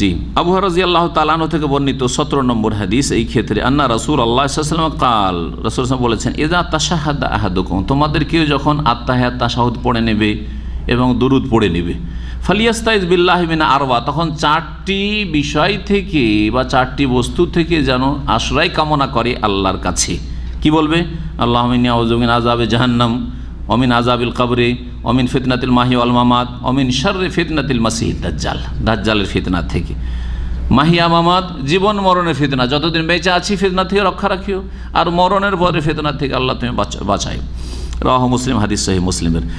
জি আবু রাজি আল্লাহ তালানো থেকে বর্ণিত সতেরো নম্বর হাদিস এই ক্ষেত্রে আন্না রসুল আল্লাহ কাল রসুল বলেছেন এদা তাসাহাদ আহাদুকুম তোমাদের কেউ যখন আত্মাহাত তাসাহুদ পড়ে নেবে এবং দুরুদ পড়ে নেবে ফালিয়াস্তাইজ বিল্লাহমিনা আরবা তখন চারটি বিষয় থেকে বা চারটি বস্তু থেকে যেন আশ্রয় কামনা করে আল্লাহর কাছে কি বলবে আল্লাহ মিনিয়া আজাবে জাহান্নাম অমিন আজাবিল কাবরে অমিন ফিতনাতিল মাহি আল মামাদ অমিন শর্রে ফিতনাতিল মাসিহ দাজ্জাল দাজ্জালের ফিতনা থেকে মাহিয়া মামাদ জীবন মরণের ফিতনা যতদিন বেঁচে আছি ফিতনা থেকে রক্ষা রাখিও আর মরণের পরে ফিতনা থেকে আল্লাহ তুমি বাঁচাই রহ মুসলিম হাদিস সহি মুসলিমের